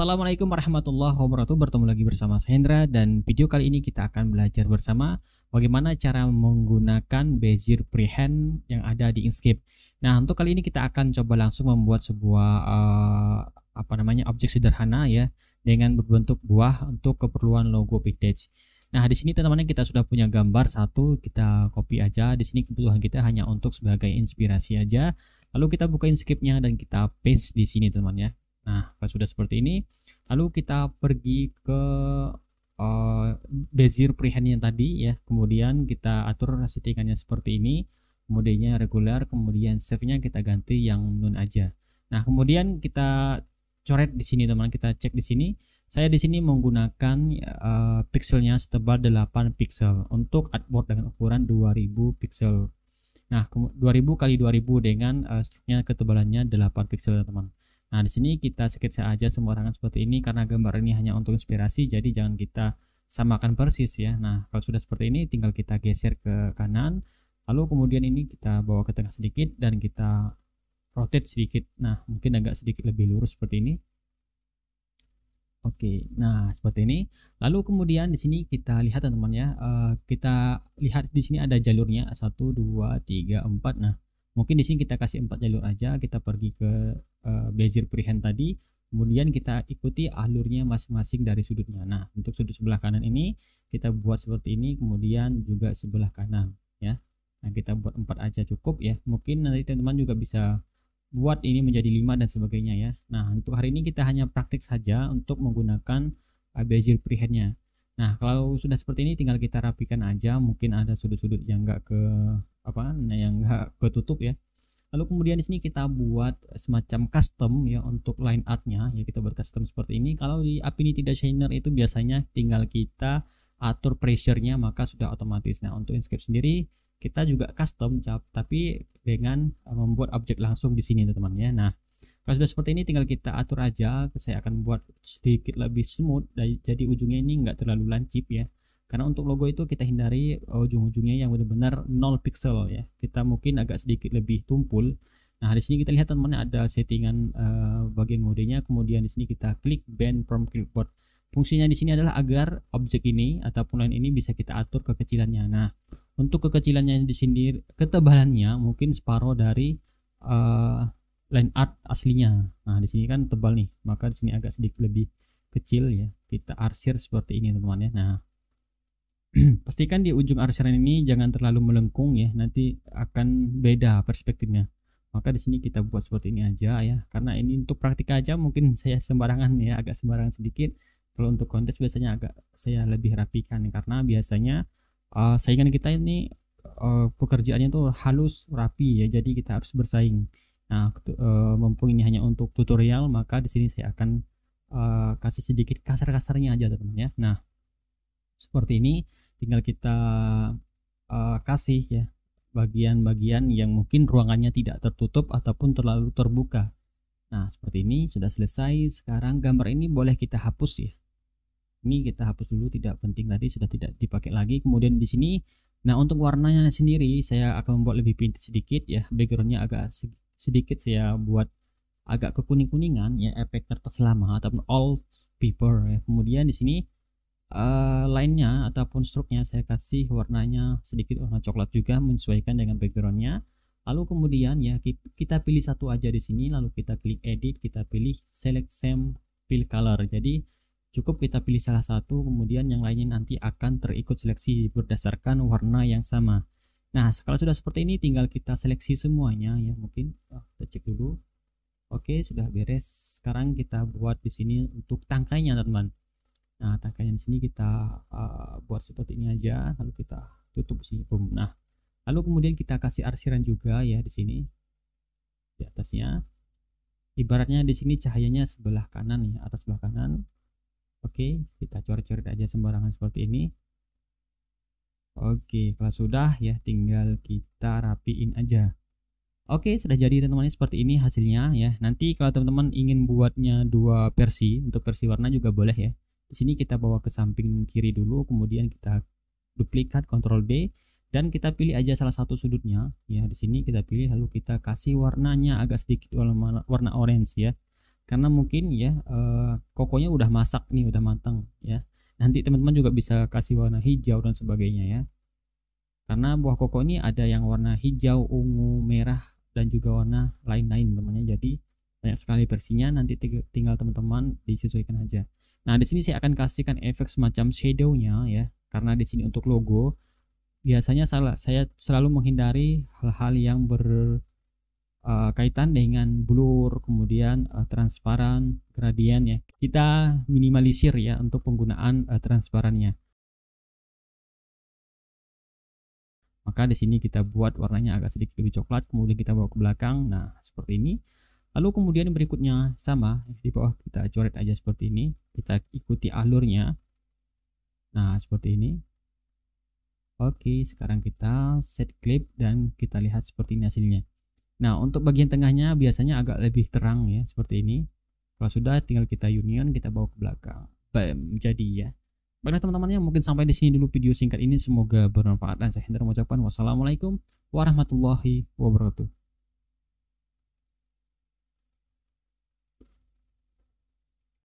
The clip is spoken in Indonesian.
Assalamualaikum warahmatullahi wabarakatuh. Bertemu lagi bersama saya Hendra dan video kali ini kita akan belajar bersama bagaimana cara menggunakan Bezier prehand yang ada di Inkscape. Nah, untuk kali ini kita akan coba langsung membuat sebuah uh, apa namanya objek sederhana ya dengan berbentuk buah untuk keperluan logo Pictage. Nah, di sini teman-teman kita sudah punya gambar satu, kita copy aja. Di sini kebutuhan kita hanya untuk sebagai inspirasi aja. Lalu kita buka Inkscape-nya dan kita paste di sini teman-teman ya. Nah, kalau sudah seperti ini, lalu kita pergi ke uh, eh, bezier prehand yang tadi ya. Kemudian kita atur settingannya seperti ini, modenya regular, kemudian save-nya kita ganti yang non aja. Nah, kemudian kita coret di sini teman, kita cek di sini. Saya di sini menggunakan uh, pixelnya setebal 8 pixel untuk artboard dengan ukuran 2000 pixel. Nah, 2000 kali 2000 dengan uh, struknya ketebalannya 8 pixel teman. Nah, di sini kita sketsa aja sembarangan seperti ini karena gambar ini hanya untuk inspirasi, jadi jangan kita samakan persis ya. Nah, kalau sudah seperti ini tinggal kita geser ke kanan, lalu kemudian ini kita bawa ke tengah sedikit dan kita rotate sedikit. Nah, mungkin agak sedikit lebih lurus seperti ini. Oke, nah seperti ini. Lalu kemudian di sini kita lihat teman-teman ya, eh, kita lihat di sini ada jalurnya satu dua tiga empat Nah, mungkin di sini kita kasih empat jalur aja, kita pergi ke Eh, bezier Bezir tadi kemudian kita ikuti alurnya masing-masing dari sudutnya nah untuk sudut sebelah kanan ini kita buat seperti ini kemudian juga sebelah kanan ya nah kita buat empat aja cukup ya mungkin nanti teman-teman juga bisa buat ini menjadi lima dan sebagainya ya nah untuk hari ini kita hanya praktik saja untuk menggunakan eh, bezier prihend Nah, kalau sudah seperti ini tinggal kita rapikan aja, mungkin ada sudut-sudut yang enggak ke apa, yang enggak ketutup ya lalu kemudian di sini kita buat semacam custom ya untuk line artnya ya kita buat custom seperti ini kalau di Affinity Designer itu biasanya tinggal kita atur pressure-nya maka sudah otomatis nah untuk Inkscape sendiri kita juga custom tapi dengan eh, membuat objek langsung di sini teman-teman ya nah kalau sudah seperti ini tinggal kita atur aja saya akan buat sedikit lebih smooth jadi ujungnya ini nggak terlalu lancip ya karena untuk logo itu kita hindari oh, ujung-ujungnya yang benar-benar 0 pixel ya kita mungkin agak sedikit lebih tumpul nah di sini kita lihat teman-teman ada settingan uh, bagian modenya kemudian di sini kita klik band from clipboard fungsinya di sini adalah agar objek ini ataupun lain ini bisa kita atur kekecilannya nah untuk kekecilannya di sini ketebalannya mungkin separuh dari uh, line art aslinya nah di sini kan tebal nih maka di sini agak sedikit lebih kecil ya kita arsir seperti ini teman-teman ya nah pastikan di ujung arsiran ini jangan terlalu melengkung ya nanti akan beda perspektifnya maka di sini kita buat seperti ini aja ya karena ini untuk praktik aja mungkin saya sembarangan ya agak sembarangan sedikit kalau untuk kontes biasanya agak saya lebih rapikan karena biasanya uh, saingan kita ini uh, pekerjaannya itu halus rapi ya jadi kita harus bersaing nah uh, mumpung ini hanya untuk tutorial maka di sini saya akan uh, kasih sedikit kasar-kasarnya aja teman-teman ya nah seperti ini tinggal kita uh, kasih ya bagian-bagian yang mungkin ruangannya tidak tertutup ataupun terlalu terbuka nah seperti ini sudah selesai sekarang gambar ini boleh kita hapus ya ini kita hapus dulu tidak penting tadi sudah tidak dipakai lagi kemudian di sini nah untuk warnanya sendiri saya akan membuat lebih pintu sedikit ya backgroundnya agak sedikit saya buat agak kekuning-kuningan ya efek kertas lama ataupun old paper ya. kemudian di sini uh, lainnya ataupun struknya saya kasih warnanya sedikit warna coklat juga menyesuaikan dengan backgroundnya lalu kemudian ya kita pilih satu aja di sini lalu kita klik edit kita pilih select same fill color jadi cukup kita pilih salah satu kemudian yang lainnya nanti akan terikut seleksi berdasarkan warna yang sama nah kalau sudah seperti ini tinggal kita seleksi semuanya ya mungkin oh, kita cek dulu oke sudah beres sekarang kita buat di sini untuk tangkainya teman-teman Nah, tangkainya di sini kita uh, buat seperti ini aja, lalu kita tutup sini boom. Nah, lalu kemudian kita kasih arsiran juga ya di sini di atasnya. Ibaratnya di sini cahayanya sebelah kanan ya, atas sebelah kanan. Oke, kita coret-coret aja sembarangan seperti ini. Oke, kalau sudah ya tinggal kita rapiin aja. Oke, sudah jadi teman-teman seperti ini hasilnya ya. Nanti kalau teman-teman ingin buatnya dua versi, untuk versi warna juga boleh ya di sini kita bawa ke samping kiri dulu, kemudian kita duplikat Ctrl B dan kita pilih aja salah satu sudutnya. Ya, di sini kita pilih lalu kita kasih warnanya agak sedikit warna orange ya. Karena mungkin ya eh, kokonya udah masak nih, udah matang ya. Nanti teman-teman juga bisa kasih warna hijau dan sebagainya ya. Karena buah koko ini ada yang warna hijau, ungu, merah dan juga warna lain-lain temannya. Jadi banyak sekali versinya nanti tinggal teman-teman disesuaikan aja. Nah, di sini saya akan kasihkan efek semacam shadownya ya, karena di sini untuk logo biasanya saya selalu menghindari hal-hal yang berkaitan eh, uh, dengan blur, kemudian uh, transparan, gradien ya. Kita minimalisir ya untuk penggunaan uh, transparannya. Maka di sini kita buat warnanya agak sedikit lebih coklat, kemudian kita bawa ke belakang. Nah, seperti ini lalu kemudian berikutnya sama di bawah kita coret aja seperti ini kita ikuti alurnya nah seperti ini oke sekarang kita set clip dan kita lihat seperti ini hasilnya nah untuk bagian tengahnya biasanya agak lebih terang ya seperti ini kalau sudah tinggal kita union kita bawa ke belakang Bam, jadi ya Baiklah teman-teman yang mungkin sampai di sini dulu video singkat ini semoga bermanfaat dan saya Hendra mengucapkan wassalamualaikum warahmatullahi wabarakatuh.